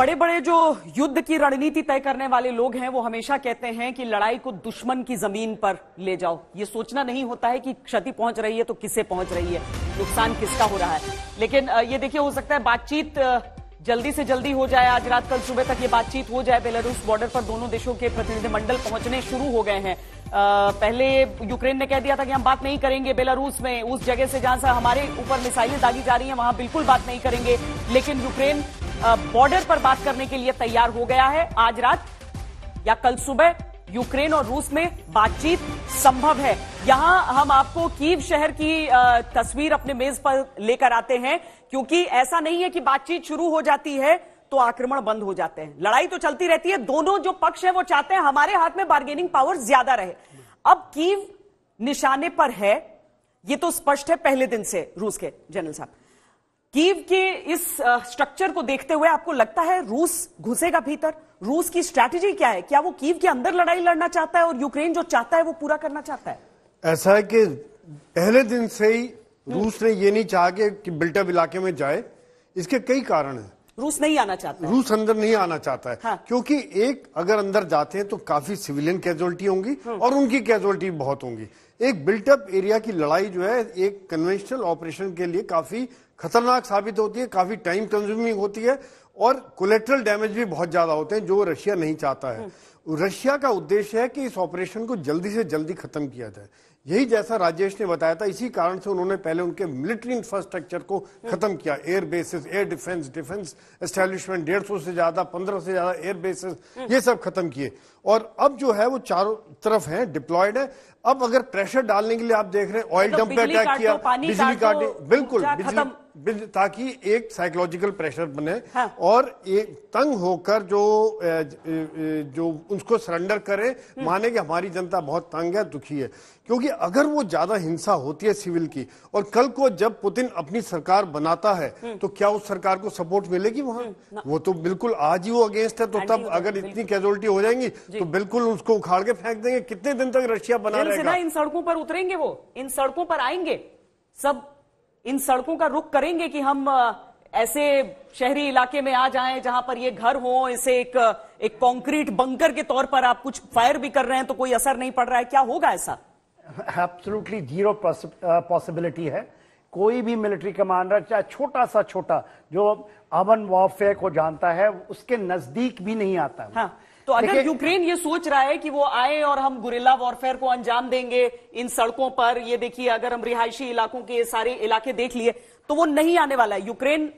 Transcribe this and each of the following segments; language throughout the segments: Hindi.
बड़े बड़े जो युद्ध की रणनीति तय करने वाले लोग हैं वो हमेशा कहते हैं कि लड़ाई को दुश्मन की जमीन पर ले जाओ ये सोचना नहीं होता है कि क्षति पहुंच रही है तो किसे पहुंच रही है नुकसान किसका हो रहा है लेकिन ये देखिए हो सकता है बातचीत जल्दी से जल्दी हो जाए आज रात कल सुबह तक ये बातचीत हो जाए बेलारूस बॉर्डर पर दोनों देशों के प्रतिनिधिमंडल पहुंचने शुरू हो गए हैं पहले यूक्रेन ने कह दिया था कि हम बात नहीं करेंगे बेलारूस में उस जगह से जहां से हमारे ऊपर मिसाइलें दागी जा रही हैं वहां बिल्कुल बात नहीं करेंगे लेकिन यूक्रेन बॉर्डर पर बात करने के लिए तैयार हो गया है आज रात या कल सुबह यूक्रेन और रूस में बातचीत संभव है यहां हम आपको कीव शहर की तस्वीर अपने मेज पर लेकर आते हैं क्योंकि ऐसा नहीं है कि बातचीत शुरू हो जाती है तो आक्रमण बंद हो जाते हैं लड़ाई तो चलती रहती है दोनों जो पक्ष है वो चाहते हैं हमारे हाथ में बार्गेनिंग पावर ज्यादा रहे अब कीव निशाने पर है ये तो स्पष्ट है पहले दिन से रूस के जनरल साहब कीव के इस स्ट्रक्चर को देखते हुए आपको लगता है रूस घुसेगा भीतर रूस की स्ट्रैटेजी क्या है क्या वो कीव के अंदर लड़ाई लड़ना चाहता है और यूक्रेन जो चाहता है वो पूरा करना चाहता है ऐसा है कि पहले दिन से ही रूस ने ये नहीं चाहा कि बिल्टअप इलाके में जाए इसके कई कारण हैं रूस नहीं आना चाहता रूस अंदर नहीं आना चाहता है हाँ। क्योंकि एक अगर अंदर जाते हैं तो काफी सिविलियन कैजुअलिटी होंगी हाँ। और उनकी कैजुअलिटी बहुत होंगी एक बिल्टअप एरिया की लड़ाई जो है एक कन्वेंशनल ऑपरेशन के लिए काफी खतरनाक साबित होती है काफी टाइम कंज्यूमिंग होती है और कोलेट्रल डैमेज भी बहुत ज्यादा होते हैं जो रशिया नहीं चाहता है हाँ। रशिया का उद्देश्य है कि इस ऑपरेशन को जल्दी से जल्दी खत्म किया जाए यही जैसा राजेश ने बताया था इसी कारण से उन्होंने पहले उनके मिलिट्री इंफ्रास्ट्रक्चर को खत्म किया air bases air defence defence establishment डेढ़ सौ से ज्यादा पंद्रह से ज्यादा एयर बेसिस ये सब खत्म किए और अब जो है वो चारों तरफ है डिप्लॉयड है अब अगर प्रेशर डालने के लिए आप देख रहे हैं ऑयल डंप पे अटैक किया बिजली काटे बिल्कुल बिजली ताकि एक साइकोलॉजिकल प्रेशर बने हाँ। और एक तंग होकर जो जो उसको सरेंडर करे हम्म। माने कि हमारी जनता बहुत तंग है दुखी है क्योंकि अगर वो ज्यादा हिंसा होती है सिविल की और कल को जब पुतिन अपनी सरकार बनाता है हम्म। तो क्या उस सरकार को सपोर्ट मिलेगी वहां हम्म, वो तो बिल्कुल आज ही वो अगेंस्ट है तो तब अगर इतनी कैजुअलिटी हो जाएंगी तो बिल्कुल उसको उखाड़ के फेंक देंगे कितने दिन तक रशिया बना रहेगा इन सड़कों पर उतरेंगे वो इन सड़कों पर आएंगे सब इन सड़कों का रुख करेंगे कि हम ऐसे शहरी इलाके में आ जाएं जहां पर ये घर हो इसे एक एक कंक्रीट बंकर के तौर पर आप कुछ फायर भी कर रहे हैं तो कोई असर नहीं पड़ रहा है क्या होगा ऐसा एब्सोल्युटली जीरो पॉसिबिलिटी है कोई भी मिलिट्री कमांडर चाहे छोटा सा छोटा जो अमन वॉरफेयर को जानता है उसके नजदीक भी नहीं आता है हाँ। तो अगर यूक्रेन ये सोच रहा है कि वो आए और हम गुरिल्ला वॉरफेयर को अंजाम देंगे इन सड़कों पर ये देखिए अगर हम रिहायशी इलाकों के सारे इलाके देख लिए तो वो नहीं आने वाला है यूक्रेन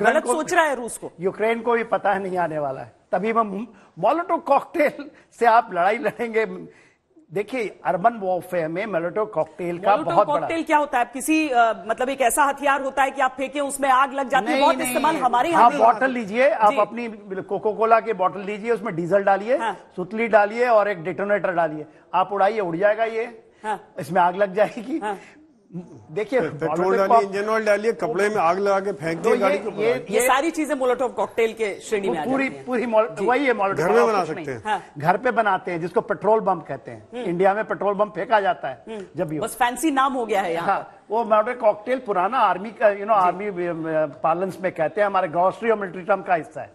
गलत सोच रहा है रूस को यूक्रेन को भी पता है नहीं आने वाला है तभी हम मॉलोटो कॉकटेल से आप लड़ाई लड़ेंगे देखिए अर्बन वॉरफेयर में मेलोटो कॉकटेल का बहुत कॉकटेल क्या होता है किसी आ, मतलब एक ऐसा हथियार होता है कि आप फेंके उसमें आग लग जाती है बहुत इस्तेमाल हमारे आप बॉटल हाँ, लीजिए आप अपनी कोको कोला के बॉटल लीजिए उसमें डीजल डालिए हाँ। सुतली डालिए और एक डिटोनेटर डालिए आप उड़ाइए उड़ जाएगा ये हाँ। इसमें आग लग जाएगी देखिए पेट्रोल डालिए तो इंजन ऑयल डालिए कपड़े में आग लगा के फेंक दिए तो गाड़ी के ये, ये सारी चीजें मोलोटोव कॉकटेल के श्रेणी में पूरी पूरी वही है मोलोटोव घर में बना सकते हैं हाँ। घर पे बनाते हैं जिसको पेट्रोल बम कहते हैं हम्म। इंडिया में पेट्रोल बम फेंका जाता है हम्म। जब भी बस फैंसी नाम हो गया है यहाँ हाँ, वो मॉडर्न कॉकटेल पुराना आर्मी का यू नो आर्मी पार्लेंस में कहते हैं हमारे ग्रॉसरी और मिलिट्री टर्म का हिस्सा है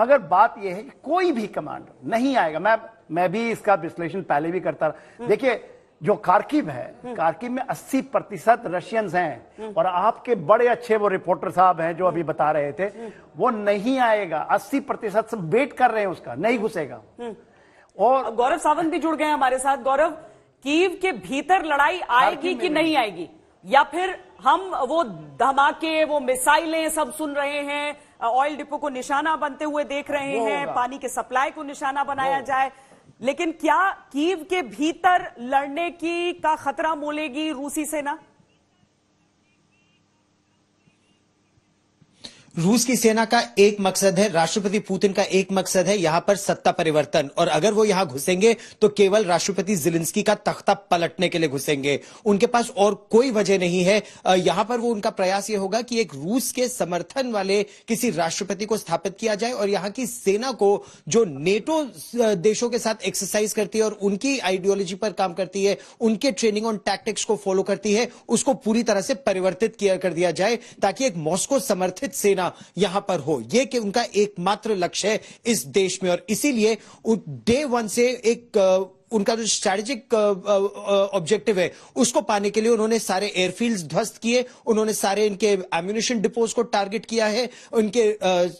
मगर बात यह है कि कोई भी कमांडर नहीं आएगा मैं मैं भी इसका विश्लेषण पहले भी करता रहा हम्म। देखिए जो कार्किव है कार्किव में 80 प्रतिशत रशियंस हैं और आपके बड़े अच्छे वो रिपोर्टर साहब हैं जो अभी बता रहे थे वो नहीं आएगा 80 प्रतिशत से वेट कर रहे हैं उसका नहीं घुसेगा और गौरव सावंत भी जुड़ गए हमारे साथ गौरव कीव के भीतर लड़ाई आएगी कि नहीं आएगी या फिर हम वो धमाके वो मिसाइलें सब सुन रहे हैं ऑयल डिपो को निशाना बनते हुए देख रहे हैं पानी के सप्लाई को निशाना बनाया जाए लेकिन क्या कीव के भीतर लड़ने की का खतरा मोलेगी रूसी सेना रूस की सेना का एक मकसद है राष्ट्रपति पुतिन का एक मकसद है यहां पर सत्ता परिवर्तन और अगर वो यहां घुसेंगे तो केवल राष्ट्रपति जिलिंसकी का तख्ता पलटने के लिए घुसेंगे उनके पास और कोई वजह नहीं है यहां पर वो उनका प्रयास ये होगा कि एक रूस के समर्थन वाले किसी राष्ट्रपति को स्थापित किया जाए और यहाँ की सेना को जो नेटो देशों के साथ एक्सरसाइज करती है और उनकी आइडियोलॉजी पर काम करती है उनके ट्रेनिंग ऑन टैक्टिक्स को फॉलो करती है उसको पूरी तरह से परिवर्तित किया कर दिया जाए ताकि एक मॉस्को समर्थित सेना हमेशा यहां पर हो ये कि उनका एकमात्र लक्ष्य है इस देश में और इसीलिए डे वन से एक उनका जो strategic objective uh, uh, uh, है उसको पाने के लिए उन्होंने सारे एयरफील्ड ध्वस्त किए उन्होंने सारे इनके एम्यूनिशन डिपोज को टारगेट किया है उनके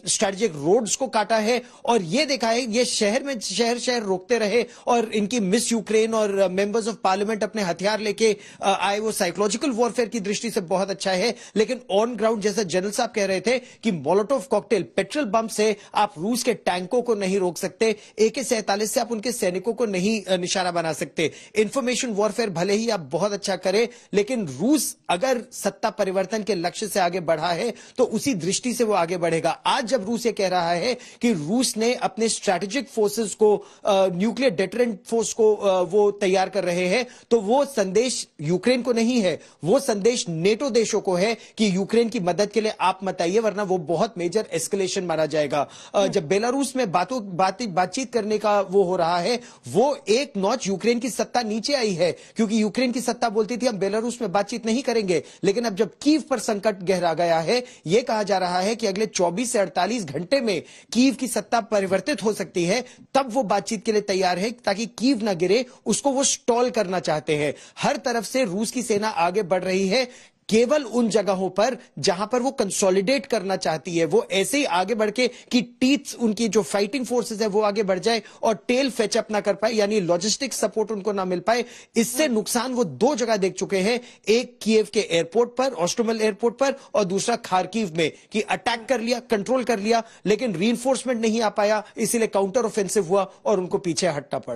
स्ट्रैटेजिक रोड्स को काटा है और ये देखा है ये शहर में शहर शहर रोकते रहे और इनकी मिस यूक्रेन और मेंबर्स ऑफ पार्लियामेंट अपने हथियार लेके आए वो साइकोलॉजिकल वॉरफेयर की दृष्टि से बहुत अच्छा है लेकिन ऑन ग्राउंड जैसा जनरल साहब कह रहे थे कि मोलोटोव कॉकटेल पेट्रोल बम से आप रूस के टैंकों को नहीं रोक सकते एके सैतालीस से आप उनके सैनिकों को नहीं निशाना बना सकते इंफॉर्मेशन वॉरफेयर भले ही आप बहुत अच्छा करें लेकिन रूस अगर सत्ता परिवर्तन के लक्ष्य से आगे बढ़ा है तो उसी दृष्टि से वो आगे बढ़ेगा आज जब रूस ये कह रहा है कि रूस ने अपने स्ट्रेटेजिक फोर्सेस को न्यूक्लियर डेटरेंट फोर्स को आ, वो तैयार कर रहे हैं तो वो संदेश यूक्रेन को नहीं है वो संदेश नेटो देशों को है कि यूक्रेन की मदद के लिए आप मत आइए वरना वो बहुत मेजर एस्केलेशन माना जाएगा आ, हम्म। जब बेलारूस में बातों बातचीत करने का वो हो रहा है वो एक एक नॉच यूक्रेन की सत्ता नीचे आई है क्योंकि यूक्रेन की सत्ता बोलती थी हम बेलारूस में बातचीत नहीं करेंगे लेकिन अब जब कीव पर संकट गहरा गया है यह कहा जा रहा है कि अगले 24 से 48 घंटे में कीव की सत्ता परिवर्तित हो सकती है तब वो बातचीत के लिए तैयार है ताकि कीव ना गिरे उसको वो स्टॉल करना चाहते हैं हर तरफ से रूस की सेना आगे बढ़ रही है केवल उन जगहों पर जहां पर वो कंसोलिडेट करना चाहती है वो ऐसे ही आगे बढ़ के कि टीथ उनकी जो फाइटिंग फोर्सेस है वो आगे बढ़ जाए और टेल फेचअप ना कर पाए यानी लॉजिस्टिक सपोर्ट उनको ना मिल पाए इससे हम्म। नुकसान वो दो जगह देख चुके हैं एक कीव के एयरपोर्ट पर ऑस्ट्रोमल एयरपोर्ट पर और दूसरा खारकीव में कि अटैक कर लिया कंट्रोल कर लिया लेकिन री नहीं आ पाया इसीलिए काउंटर ऑफेंसिव हुआ और उनको पीछे हटना पड़ा